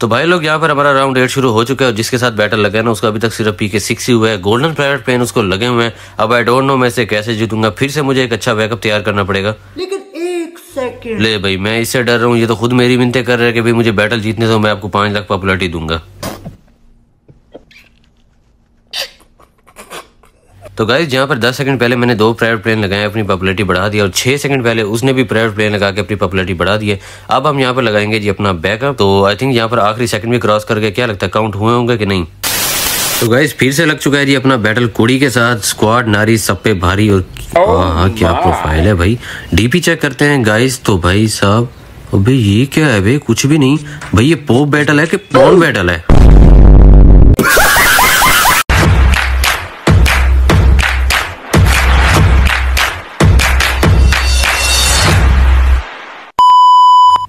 तो भाई लोग यहाँ पर हमारा राउंड एट शुरू हो चुका है और जिसके साथ बैटल लगा ना उसका अभी तक सिर्फ पीके सिक्स ही हुआ है गोल्डन प्लेट पेन उसको लगे हुए हैं अब आई डोंट नो मैं इसे कैसे जीतूंगा फिर से मुझे एक अच्छा बैकअप तैयार करना पड़ेगा लेकिन एक सेकंड ले भाई मैं इससे डर रहा हूँ ये तो खुद मेरी मिनते कर रहे हैं कि भाई मुझे बैटल जीतने तो मैं आपको पांच लाख पॉपुलरिटी दूंगा तो गाइज जहाँ पर 10 सेकंड पहले मैंने दो प्राइवेट प्लेन लगाए अपनी पॉपुलरिटी बढ़ा दी और 6 सेकंड पहले उसने भी प्राइवेट प्लेन लगा के अपनी पॉपुलरिटी बढ़ा दी है अब हम यहाँ पर लगाएंगे जी अपना बैकअप तो आई थिंक यहाँ पर आखिरी सेकंड भी क्रॉस करके क्या लगता है काउंट हुए होंगे कि नहीं तो गाइज फिर से लग चुका है जी अपना बैटल कुड़ी के साथ स्क्वाड नारी सब पे भारी और हाँ क्या प्रोफाइल है भाई डीपी चेक करते हैं गाइज तो भाई साहब अबे ये क्या है भाई कुछ भी नहीं भाई ये पोप बैटल है कि पोन बैटल है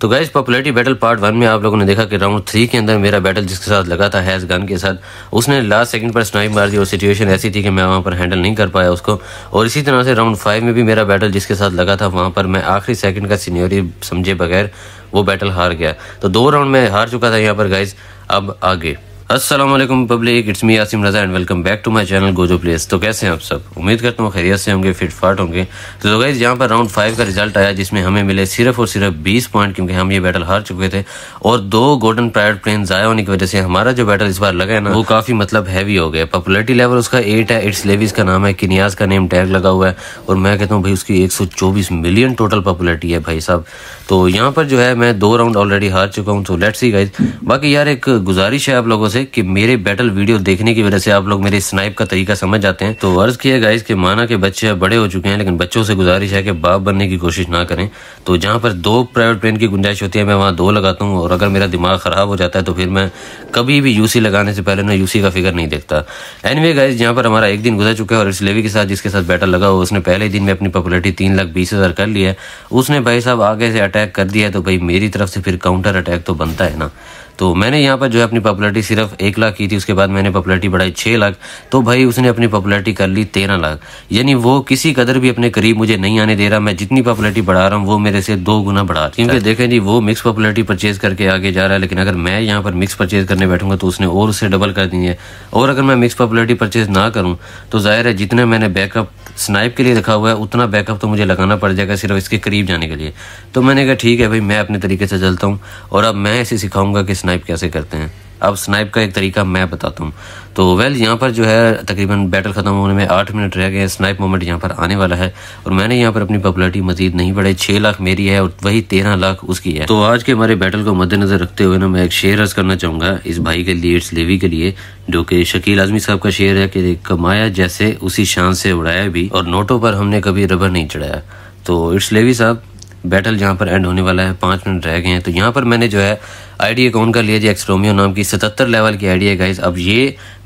तो guess popularity battle part one में आप लोगों ने देखा कि राउंड थ्री के अंदर मेरा बैटल जिसके साथ लगा था हैज गन के साथ उसने लास्ट सेकंड पर स्नाइप मार दी और सिचुएशन ऐसी थी कि मैं वहाँ पर हैंडल नहीं कर पाया उसको और इसी तरह से राउंड फाइव में भी मेरा बैटल जिसके साथ लगा था वहाँ पर मैं आखिरी सेकंड का सीनियोरी समझे बगैर वो बैटल हार गया तो दो राउंड में हार चुका था यहाँ पर गैस अब आगे असलम public it's me Yasim Raza and welcome back to my channel Gojo place तो कैसे हैं आप सब उम्मीद करता हूँ खैरियत से होंगे फिट फाट होंगे तो दोगे तो यहाँ पर राउंड फाइव का रिजल्ट आया जिसमें हमें मिले सिर्फ और सिर्फ बीस पॉइंट क्योंकि हम ये बैटल हार चुके थे और दो गोल्डन प्राइड प्लेन ज़ाया होने की वजह से हमारा जो बैटल इस बार लगा है ना वो काफ़ी मतलब हैवी हो गया पॉपुलरिटी लेवल उसका एट है इट्स लेविस का नाम है किनियाज का नेम टैग लगा हुआ है और मैं कहता हूँ भाई उसकी एक मिलियन टोटल पॉपुलरिटी है भाई साहब तो यहाँ पर जो है मैं दो राउंड ऑलरेडी हार चुका हूँ तो लेट्स ही गाइज बाकी यार एक गुजारिश है आप लोगों से से कि मेरे बैटल वीडियो देखने की वजह से आप लोग मेरे स्नाइप का तरीका समझ जाते हैं तो वर्ज किया गया कि माना के बच्चे बड़े हो चुके हैं लेकिन बच्चों से गुजारिश है कि बाप बनने की कोशिश ना करें तो जहाँ पर दो प्राइवेट प्लेन की गुंजाइश होती है मैं वहाँ दो लगाता हूँ और अगर मेरा दिमाग ख़राब हो जाता है तो फिर मैं कभी भी यूसी लगाने से पहले ना यूसी का फिगर नहीं देखता एनी वे गाइज जहाँ पर हमारा एक दिन गुजर चुका है और इस लेवी के साथ जिसके साथ बैटल लगा हुआ उसने पहले दिन में अपनी पॉपुलरिटी तीन लाख बीस हज़ार कर लिया है उसने भाई साहब आगे से अटैक कर दिया है तो भाई मेरी तरफ से फिर काउंटर अटैक तो बनता है ना तो मैंने यहाँ पर जो है अपनी पॉपुलरिटी सिर्फ एक लाख की थी उसके बाद मैंने पॉपुलरिटी बढ़ाई छः लाख तो भाई उसने अपनी पॉपुलरिटी कर ली तेरह लाख यानी वो किसी कदर भी अपने करीब मुझे नहीं आने दे रहा मैं जितनी पॉपुलरिटी बढ़ा रहा हूँ वो मेरे से दो गुना बढ़ा रहा क्योंकि देखें जी वो मिक्स पॉपुलरिटी परचेज करके आगे जा रहा है लेकिन अगर मैं यहाँ पर मिक्स परचेज करने बैठूंगा तो उसने और उससे डबल कर दी है और अगर मैं मिक्स पॉपुलरिटी परचेज ना करूँ तो जाहिर है जितने मैंने बैकअप स्नाइप के लिए रखा हुआ है उतना बैकअप तो मुझे लगाना पड़ जाएगा सिर्फ इसके करीब जाने के लिए तो मैंने कहा ठीक है भाई मैं अपने तरीके से चलता हूँ और अब मैं ऐसे सिखाऊंगा कि स्नाइप कैसे करते हैं अब स्नाइप का एक तरीका मैं बताता हूँ तो वेल यहाँ पर जो है तकरीबन बैटल ख़त्म होने में आठ मिनट रह गए स्नाइप मोमेंट यहाँ पर आने वाला है और मैंने यहाँ पर अपनी पॉपुलरिटी मजीद नहीं बढ़ाई छः लाख मेरी है और वही तेरह लाख उसकी है तो आज के हमारे बैटल को मद्देनजर रखते हुए ना मैं एक शेयर अर्ज करना चाहूँगा इस भाई के लिए इट्स लेवी के लिए जो कि शकील आजमी साहब का शेयर है कि कमाया जैसे उसी शान से उड़ाया भी और नोटों पर हमने कभी रबर नहीं चढ़ाया तो इट्स लेवी साहब बैटल जहाँ पर एंड होने वाला है पाँच मिनट रह गए हैं तो यहाँ पर मैंने जो है आईडी कौन का लिया जी एक्सट्रोमियो नाम की सतहत्तर लेवल की डी है गाइज अब ये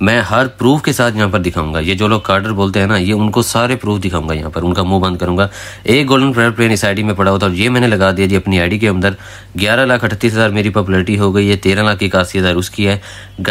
मैं हर प्रूफ के साथ यहाँ पर दिखाऊंगा ये जो लोग कार्डर बोलते हैं ना ये उनको सारे प्रूफ दिखाऊंगा यहाँ पर उनका मुंह बंद करूंगा एक गोल्डन प्लेयर प्लेन इस आईडी में पड़ा होता है ये मैंने लगा दिया जी अपनी आईडी के अंदर ग्यारह लाख अठतीस हज़ार मेरी पॉपुलरिटी हो गई है तेरह लाख इक्यासी हज़ार उसकी है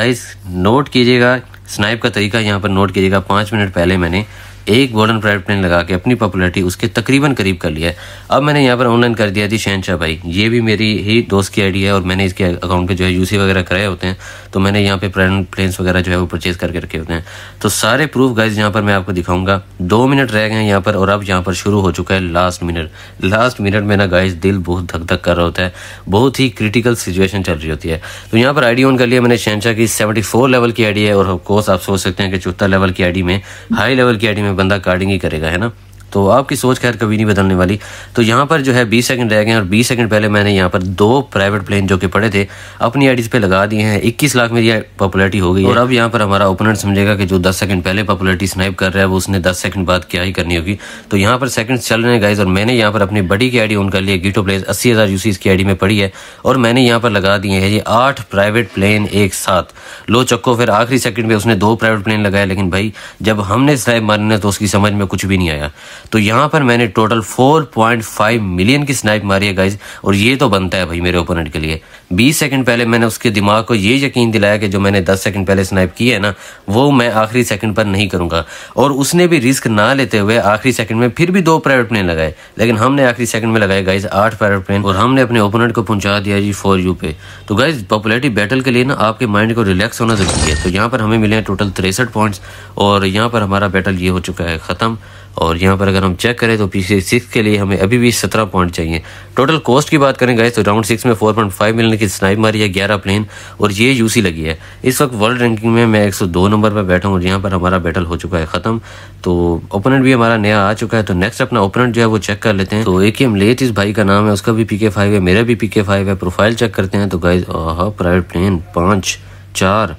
गाइज नोट कीजिएगा स्नाइप का तरीका यहाँ पर नोट कीजिएगा पाँच मिनट पहले मैंने एक गोल्डन प्राइवेट प्लेन लगा के अपनी पॉपुलरिटी उसके तकरीबन करीब कर लिया है अब मैंने यहाँ पर ऑनलाइन कर दिया थी शहनशाह भाई ये भी मेरी ही दोस्त की आईडी है और मैंने इसके अकाउंट पे जो है यूसी वगैरह कराए होते हैं तो मैंने यहाँ पे प्लेन्स वगैरह जो है वो परचेज करके रखे होते हैं तो सारे प्रूफ गाइज यहाँ पर मैं आपको दिखाऊंगा दो मिनट रह गए हैं यहाँ पर और अब यहाँ पर शुरू हो चुका है लास्ट मिनट लास्ट मिनट में ना गाइज दिल बहुत धक धक कर रहा होता है बहुत ही क्रिटिकल सिचुएशन चल रही होती है तो यहाँ पर आईडी ऑन कर लिया मैंने शहनशाह की सेवेंटी लेवल की आईडी है और ऑफकोर्स आप सोच सकते हैं कि चौथा लेवल की आईडी में हाई लेवल की आईडी में बंदा कार्डिंग ही करेगा है ना तो आपकी सोच खैर कभी नहीं बदलने वाली तो यहाँ पर जो है बीस सेकंड रह गए और बीस सेकंड पहले मैंने यहाँ पर दो प्राइवेट प्लेन जो कि पड़े थे अपनी आईडीज पे लगा दिए हैं इक्कीस लाख मेरी पॉपुलरिटी हो गई और अब यहाँ पर हमारा ओपोनेंट समझेगा कि जो दस सेकंड पहले पॉपुलरिटी स्नाइप कर रहा है वो उसने दस सेकंड बाद क्या ही करनी होगी तो यहाँ पर सेकंड चल रहे गाइज और मैंने यहाँ पर अपनी बड़ी की आई उनका लिए गीटो प्लेस अस्सी हज़ार यूसीज की आई में पड़ी है और मैंने यहाँ पर लगा दिए हैं ये आठ प्राइवेट प्लेन एक साथ लो चक्को फिर आखिरी सेकंड में उसने दो प्राइवेट प्लेन लगाया लेकिन भाई जब हमने स्नाइप मारने तो उसकी समझ में कुछ भी नहीं आया तो यहाँ पर मैंने टोटल 4.5 मिलियन की स्नाइप मारी है गाइज और ये तो बनता है भाई मेरे ओपोनेंट के लिए 20 सेकंड पहले मैंने उसके दिमाग को ये यकीन दिलाया कि जो मैंने 10 सेकंड पहले स्नाइप किया है ना वो मैं आखिरी सेकंड पर नहीं करूंगा और उसने भी रिस्क ना लेते हुए आखिरी सेकंड में फिर भी दो प्राइवेट प्लेन लगाए लेकिन हमने आखिरी सेकंड में लगाए गाइज आठ प्राइवेट प्लेन और हमने अपने ओपोनेंट को पहुंचा दिया जी फोर यू पे तो गाइज पॉपुलरिटी बैटल के लिए ना आपके माइंड को रिलैक्स होना जरूरी है तो यहाँ पर हमें मिले हैं टोटल तिरसठ पॉइंट्स और यहाँ पर हमारा बैटल ये हो चुका है ख़त्म और यहाँ पर अगर हम चेक करें तो पी सी सिक्स के लिए हमें अभी भी सत्रह पॉइंट चाहिए टोटल कॉस्ट की बात करें गए तो राउंड सिक्स में फोर पॉइंट फाइव मिलियन की स्नाइप मारी है ग्यारह प्लेन और ये यूसी लगी है इस वक्त वर्ल्ड रैंकिंग में मैं एक सौ दो नंबर पर बैठा हूँ और यहाँ पर हमारा बैटल हो चुका है ख़त्म तो ओपोनेंट भी हमारा नया आ चुका है तो नेक्स्ट अपना ओपोनेंट जो है वो चेक कर लेते हैं तो एक ही हम लेट इस भाई का नाम है उसका भी पी के फाइव है मेरा भी पी के फाइव है प्रोफाइल चेक करते हैं तो गाय प्राइवेट प्लेन पाँच चार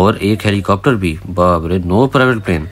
और एक हेलीकॉप्टर भी बाबरे नो प्राइवेट प्लेन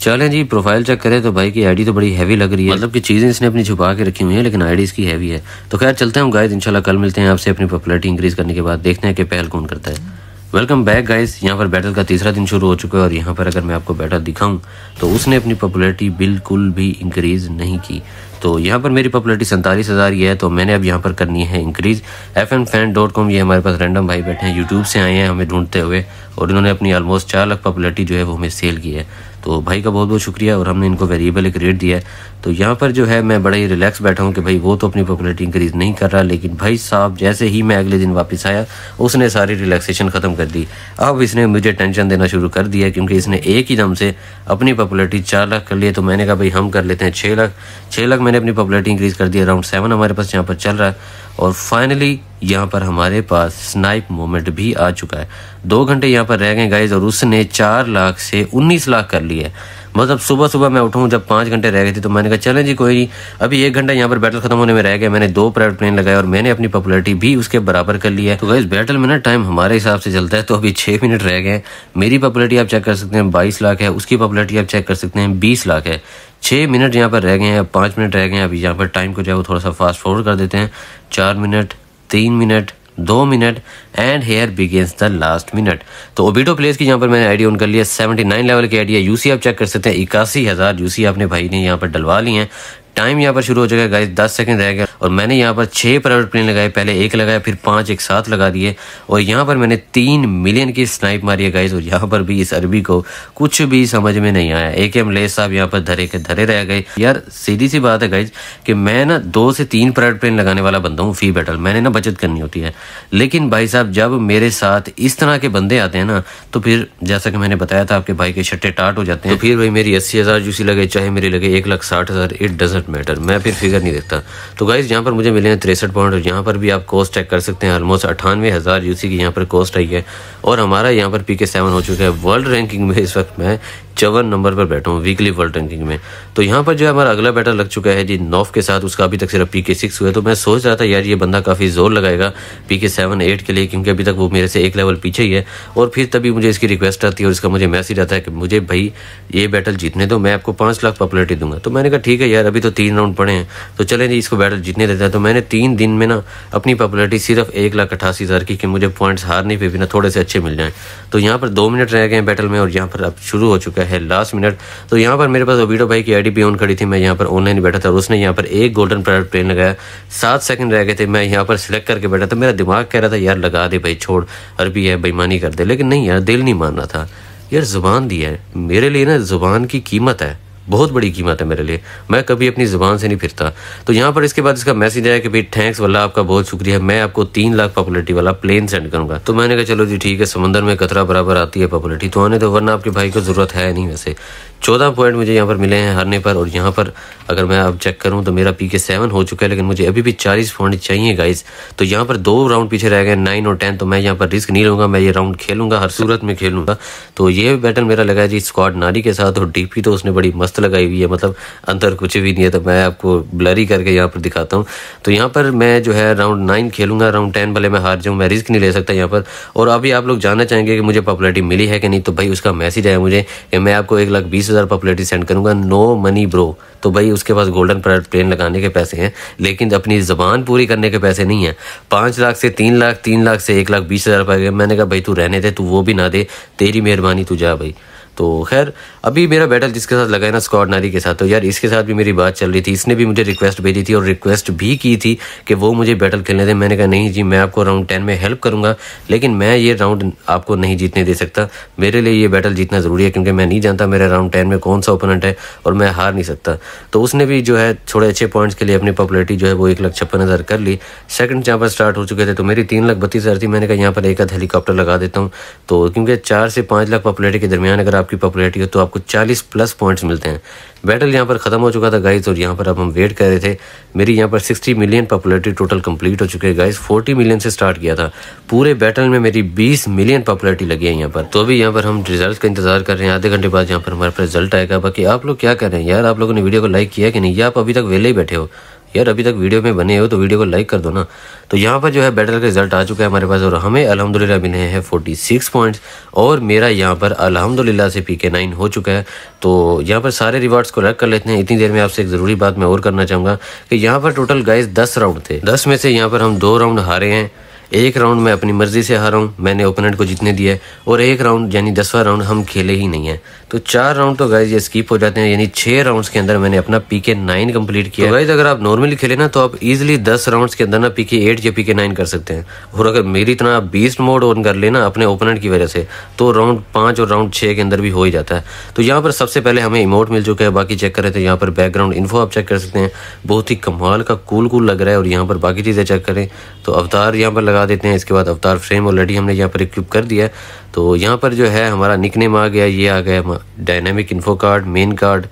चलें जी प्रोफाइल चेक करें तो भाई की आईडी तो बड़ी हैवी लग रही है मतलब कि चीज़ें इसने अपनी छुपा के रखी हुई है लेकिन आईडी इसकी हैवी है तो खैर चलते हैं हम गाइस इंशाल्लाह कल मिलते हैं आपसे अपनी पॉपुलरिटी इंक्रीज करने के बाद देखते हैं कि पहल कौन करता है वेलकम बैक गाइस यहाँ पर बैटल का तीसरा दिन शुरू हो चुका है और यहाँ पर अगर मैं आपको बैटल दिखाऊं तो उसने अपनी पॉपुलरिटी बिल्कुल भी इंक्रीज़ नहीं की तो यहाँ पर मेरी पॉपुलरिटी सैंतालीस हज़ार ही है तो मैंने अब यहाँ पर करनी है increase F am fan dot com ये हमारे पास रैंडम भाई बैठे हैं यूट्यूब से आए हैं हमें ढूंढते हुए और इन्होंने अपनी ऑलमोस्ट चार लाख पॉपुलरिटी जो है वो हमें सेल की है तो भाई का बहुत बहुत शुक्रिया और हमने इनको वेरिएबल एक रेट दिया है तो यहाँ पर जो है मैं बड़ा ही रिलैक्स बैठा हूँ कि भाई वो तो अपनी पॉपुलरिटी इंक्रीज़ नहीं कर रहा लेकिन भाई साहब जैसे ही मैं अगले दिन वापस आया उसने सारी रिलैक्सेशन ख़त्म कर दी अब इसने मुझे टेंशन देना शुरू कर दिया क्योंकि इसने एक ही दम से अपनी पॉपुलरिटी चार लाख कर लिए तो मैंने कहा भाई हम कर लेते हैं छः लाख छः लाख मैंने मैंने अपनी पॉपुलरिटी इंक्रीज़ कर दी अराउंड सेवन हमारे पास यहाँ पर चल रहा है और फाइनली यहाँ पर हमारे पास स्नाइप मोमेंट भी आ चुका है दो घंटे यहाँ पर रह गए गाइज और उसने चार लाख से उन्नीस लाख कर लिए बस अब मतलब सुबह सुबह मैं उठूँ जब पाँच घंटे रह गए थे तो मैंने कहा चलें जी कोई अभी एक घंटा यहाँ पर बैटल खत्म होने में रह गया मैंने दो प्राइवेट प्लेन लगाए और मैंने अपनी पॉपुलरिटी भी उसके बराबर कर लिया है तो गाइज बैटल में ना टाइम हमारे हिसाब से चलता है तो अभी छः मिनट रह गए मेरी पॉपुलरिटी आप चेक कर सकते हैं बाईस लाख है उसकी पॉपुलरिटी आप चेक कर सकते हैं बीस लाख है छः मिनट यहाँ पर रह गए हैं अब पाँच मिनट रह गए हैं अभी यहाँ पर टाइम को जो है वो थोड़ा सा फास्ट फॉरवर्ड कर देते हैं चार मिनट तीन मिनट दो minute and here begins the last minute तो ओबिटो प्लेस की यहाँ पर मैंने आईडी ऑन कर लिया नाइन लेवल की आईडी है यूसी आप चेक कर सकते हैं इक्यासी हज़ार यूसी आपने भाई ने यहाँ पर डलवा ली है टाइम यहाँ पर शुरू हो जाएगा गाइस दस सेकंड रह गया और मैंने यहाँ पर छः प्राइवेट प्लेन लगाए पहले एक लगाया फिर पाँच एक साथ लगा दिए और यहाँ पर मैंने तीन मिलियन की स्नाइप मारी है गाइज और यहाँ पर भी इस अरबी को कुछ भी समझ में नहीं आया ए के एम ले साहब यहाँ पर धरे के धरे रह गए यार सीधी सी बात है गाइज कि मैं ना दो से तीन प्राइवेट प्लेन लगाने वाला बंदा हूँ फी बैटल मैंने ना बचत करनी होती है लेकिन भाई साहब जब मेरे साथ इस तरह के बंदे आते हैं ना तो फिर जैसा कि मैंने बताया था आपके भाई के छट्टे टाट हो जाते हैं तो फिर भाई मेरी अस्सी हज़ार जूसी लगे चाहे मेरे लगे एक लाख साठ हज़ार इट डजेंट मैटर मैं फिर फिगर नहीं देखता तो गाइज प्राइस यहाँ पर मुझे मिले हैं तिरसठ पॉइंट और यहाँ पर भी आप कॉस्ट चेक कर सकते हैं ऑलमोस्ट अठानवे हज़ार यू की यहाँ पर कॉस्ट आई है और हमारा यहाँ पर पी के सेवन हो चुका है वर्ल्ड रैंकिंग में इस वक्त मैं चौवन नंबर पर बैठा हूँ वीकली वर्ल्ड रैंकिंग में तो यहाँ पर जो है हमारा अगला बैटर लग चुका है जी नौफ के साथ उसका अभी तक सिर्फ पी के सिक्स हुआ है तो मैं सोच रहा था यार ये बंदा काफ़ी जोर लगाएगा पी के सेवन एट के लिए क्योंकि अभी तक वो मेरे से एक लेवल पीछे ही है और फिर तभी मुझे इसकी रिक्वेस्ट आती है और इसका मुझे मैसेज आता है कि मुझे भाई ये बैटल जीतने दो मैं आपको पाँच लाख पॉपुलरिटी दूंगा तो मैंने कहा ठीक है यार अभी तो तीन राउंड पड़े हैं तो चले जी इसको बैटल जीत देता है तो मैंने तीन दिन में ना अपनी पॉपुलरिटी सिर्फ एक लाख अट्ठासी हज़ार की कि मुझे पॉइंट्स हारने पे भी ना थोड़े से अच्छे मिल जाएं तो यहाँ पर दो मिनट रह गए हैं बैटल में और यहाँ पर अब शुरू हो चुका है लास्ट मिनट तो यहाँ पर मेरे पास ओबीडो भाई की आई भी ऑन खड़ी थी मैं यहाँ पर ऑनलाइन बैठा था और उसने यहाँ पर एक गोल्डन प्राइड प्लेन लगाया सात सेकंड रह गए थे मैं यहाँ पर सिलेक्ट करके बैठा था मेरा दिमाग कह रहा था यार लगा दे भाई छोड़ अरबी है बेईमानी कर दे लेकिन नहीं यार दिल नहीं मानना था यार ज़ुबान दी है मेरे लिए ना ज़ुबान की कीमत है बहुत बड़ी कीमत है मेरे लिए मैं कभी अपनी ज़ुबान से नहीं फिरता तो यहाँ पर इसके बाद इसका मैसेज आया कि भाई थैंक्स वाला आपका बहुत शुक्रिया मैं आपको तीन लाख पॉपुलरिटी वाला प्लेन सेंड करूँगा तो मैंने कहा चलो जी ठीक है समंदर में कतरा बराबर आती है पॉपुलरिटी तो आने तो वरना आपके भाई को ज़रूरत है नहीं वैसे चौदह पॉइंट मुझे यहाँ पर मिले हैं हारने पर और यहाँ पर अगर मैं अब चेक करूँ तो मेरा पी के सेवन हो चुका है लेकिन मुझे अभी भी चालीस पॉइंट चाहिए गाइस तो यहाँ पर दो राउंड पीछे रह गए नाइन और टेन तो मैं यहाँ पर रिस्क नहीं लूँगा मैं ये राउंड खेलूंगा हर सूरत में खेलूंगा तो ये बैटल मेरा लगा जी स्क्वाड नारी के साथ और डी तो उसने बड़ी मस्त लगाई हुई है मतलब अंदर कुछ भी नहीं है तो मैं आपको ब्लरी करके यहाँ पर दिखाता हूँ तो यहाँ पर मैं जो है राउंड नाइन खेलूंगा राउंड टेन भले मैं हार जाऊँ मैं रिस्क नहीं ले सकता यहाँ पर और अभी आप लोग जानना चाहेंगे कि मुझे पॉपुलरिटी मिली है कि नहीं तो भाई उसका मैसेज आया मुझे कि मैं आपको एक लाख बीस हज़ार पॉपुलरिटी सेंड करूँगा नो मनी ब्रो तो भाई उसके पास गोल्डन प्लेन लगाने के पैसे हैं लेकिन अपनी ज़बान पूरी करने के पैसे नहीं हैं पाँच लाख से तीन लाख तीन लाख से एक लाख बीस हज़ार रुपये मैंने कहा भाई तू रहने दे तू वो भी ना दे तेरी मेहरबानी तू जा भाई तो खैर अभी मेरा बैटल जिसके साथ लगा है ना स्कॉट नारी के साथ तो यार इसके साथ भी मेरी बात चल रही थी इसने भी मुझे रिक्वेस्ट भेजी थी और रिक्वेस्ट भी की थी कि वो मुझे बैटल खेलने दे मैंने कहा नहीं जी मैं आपको राउंड टेन में हेल्प करूंगा लेकिन मैं ये राउंड आपको नहीं जीतने दे सकता मेरे लिए ये बैटल जीतना ज़रूरी है क्योंकि मैं नहीं जानता मेरे राउंड टेन में कौन सा ओपोनेंट है और मैं हार नहीं सकता तो उसने भी जो है थोड़े अच्छे पॉइंट्स के लिए अपनी पॉपुलरिटी जो है वो एक लाख छप्पन हज़ार कर ली सेकंड जहाँ पर स्टार्ट हो चुके थे तो मेरी तीन लाख बत्तीस हज़ार थी मैंने कहा यहाँ पर एक हेलीकॉप्टर लगा देता हूँ तो क्योंकि चार से पाँच लाख पॉपुलरिटी के दरमियान अगर आप आपकी पॉपुलरिटी हो तो आपको 40 प्लस पॉइंट्स मिलते हैं बैटल यहाँ पर ख़त्म हो चुका था गाइस और यहाँ पर अब हम वेट कर रहे थे मेरी यहाँ पर 60 मिलियन पॉपुलरिटी टोटल कंप्लीट हो चुकी है गाइस 40 मिलियन से स्टार्ट किया था पूरे बैटल में मेरी 20 मिलियन पॉपुलरिटी लगी है यहाँ पर तो अभी यहाँ पर हम रिजल्ट का इंतजार कर रहे हैं आधे घंटे बाद यहाँ पर हमारे पास रिजल्ट आएगा बाकी आप लोग क्या कर रहे हैं यार आप लोगों ने वीडियो को लाइक किया कि नहीं या आप अभी तक वेले ही बैठे हो यार अभी तक वीडियो में बने हो तो वीडियो को लाइक कर दो ना तो यहाँ पर जो है बैटल का रिजल्ट आ चुका है हमारे पास और हमें अलहमदिल्ला मिले हैं फोर्टी सिक्स पॉइंट्स और मेरा यहाँ पर अलहमदिल्ला से पी के नाइन हो चुका है तो यहाँ पर सारे रिवार्ड्स को रख कर लेते हैं इतनी देर में आपसे एक ज़रूरी बात मैं और करना चाहूँगा कि यहाँ पर टोटल गाइज दस राउंड थे दस में से यहाँ पर हम दो राउंड हारे हैं एक राउंड मैं अपनी मर्जी से हारा हूँ मैंने ओपोनेंट को जीतने दिया है और एक राउंड यानी दसवां राउंड हम खेले ही नहीं है तो चार राउंड तो गाइज ये स्कीप हो जाते हैं यानी छह राउंड्स के अंदर मैंने अपना पीके के नाइन कम्प्लीट किया तो गाइज अगर आप नॉर्मली खेले ना तो आप इजिली दस राउंड के अंदर ना पी के एट या पी के नाइन कर सकते हैं और अगर मेरी तरह आप बीस मोड ऑन कर लेना अपने ओपोनेंट की वजह से तो राउंड पांच और राउंड छह के अंदर भी हो ही जाता है तो यहाँ पर सबसे पहले हमें इमोट मिल चुका है बाकी चेक कर रहे थे यहाँ पर बैकग्राउंड इन्फो आप चेक कर सकते हैं बहुत ही कमाल का कूल कूल लग रहा है और यहाँ पर बाकी चीज़ें चेक करें तो अवतार यहाँ पर लगा लगा देते हैं इसके बाद अवतार फ्रेम ऑलरेडी हमने यहाँ पर इक्विप कर दिया तो यहाँ पर जो है हमारा निक आ गया ये आ गया dynamic info card main card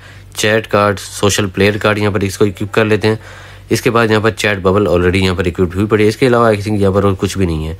chat card social player card यहाँ पर इसको इक्विप कर लेते हैं इसके बाद यहाँ पर चैट बबल ऑलरेडी यहाँ पर इक्विप हुई पड़ी इसके अलावा आई थिंक यहाँ पर और कुछ भी नहीं है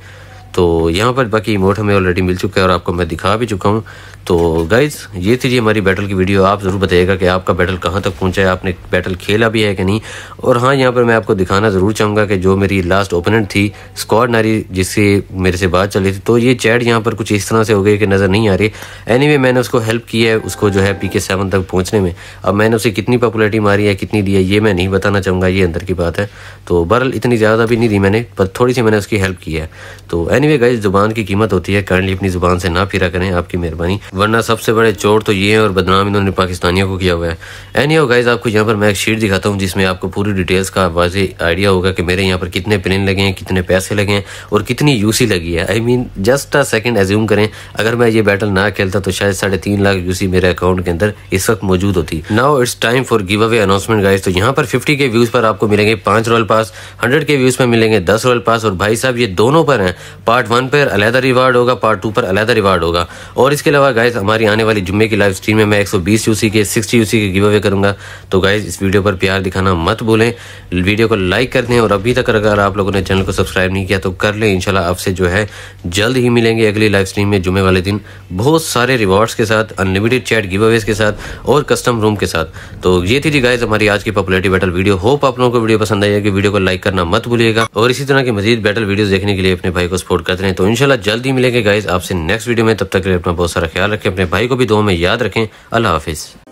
तो यहाँ पर बाकी इमोट हमें ऑलरेडी मिल चुका है और आपको मैं दिखा भी चुका हूँ तो गाइज़ ये थी जी हमारी बैटल की वीडियो आप ज़रूर बताइएगा कि आपका बैटल कहाँ तक पहुँचा है आपने बैटल खेला भी है कि नहीं और हाँ यहाँ पर मैं आपको दिखाना ज़रूर चाहूँगा कि जो मेरी लास्ट ओपोनेंट थी स्कॉड नारी जिससे मेरे से बात चली थी तो ये चैट यहाँ पर कुछ इस तरह से हो गई कि नज़र नहीं आ रही एनी anyway, मैंने उसको हेल्प किया है उसको जो है पी के सेवन तक पहुँचने में अब मैंने उसे कितनी पॉपुलरिटी मारी है कितनी दी है ये मैं नहीं बताना चाहूँगा ये अंदर की बात है तो बरल इतनी ज़्यादा भी नहीं दी मैंने पर थोड़ी सी मैंने उसकी हेल्प की है तो एनी वे गाइज ज़ुबान की कीमत होती है करंटली अपनी ज़ुबान से ना फिरा करें आपकी मेहरबानी वरना सबसे बड़े चोर तो ये हैं और बदनाम इन्होंने पाकिस्तानियों को किया हुआ है एनी हो गाइज आपको यहाँ पर मैं एक शीट दिखाता हूँ जिसमें आपको पूरी डिटेल्स का वाजे आइडिया होगा कि मेरे यहाँ पर कितने प्लेन लगे हैं कितने पैसे लगे हैं और कितनी यूसी लगी है I mean just a second assume करें अगर मैं ये बैटल ना खेलता तो शायद साढ़े तीन लाख यूसी मेरे अकाउंट के अंदर इस वक्त मौजूद होती now it's time for giveaway announcement guys तो यहाँ पर फिफ्टी के व्यूज पर आपको मिलेंगे पांच रॉयल पास हंड्रेड के व्यूज पर मिलेंगे दस रॉयल पास और भाई साहब ये दोनों पर हैं पार्ट वन पर अलहदा रिवार्ड होगा पार्ट टू पर अलहदा रिवार्ड होगा और इसके अलावा गाइज हमारी आने वाली जुम्मे की लाइव स्ट्रीम में मैं 120 यूसी के 60 यूसी के गिव अवे करूंगा तो गाइज इस वीडियो पर प्यार दिखाना मत भूलें वीडियो को लाइक कर दें और अभी तक अगर आप लोगों ने चैनल को सब्सक्राइब नहीं किया तो कर लें इंशाल्लाह आपसे जो है जल्द ही मिलेंगे अगली लाइव स्ट्रीम में जुम्मे वाले दिन बहुत सारे रिवॉर्ड्स के साथ अनलिमिटेड चैट गिव अवेज के साथ और कस्टम रूम के साथ तो ये थी जी गाइज हमारी आज की पॉपुलरिटी बैटल वीडियो होप आप लोगों को वीडियो पसंद आएगी वीडियो को लाइक करना मत भूलिएगा और इसी तरह की मजीद बैटल वीडियो देखने के लिए अपने भाई को सपोर्ट करते हैं तो इनशाला जल्द ही मिलेंगे गाइज आपसे नेक्स्ट वीडियो में तब तक अपना बहुत सारा ख्याल रखें अपने भाई को भी दो में याद रखें अल्लाह हाफिज़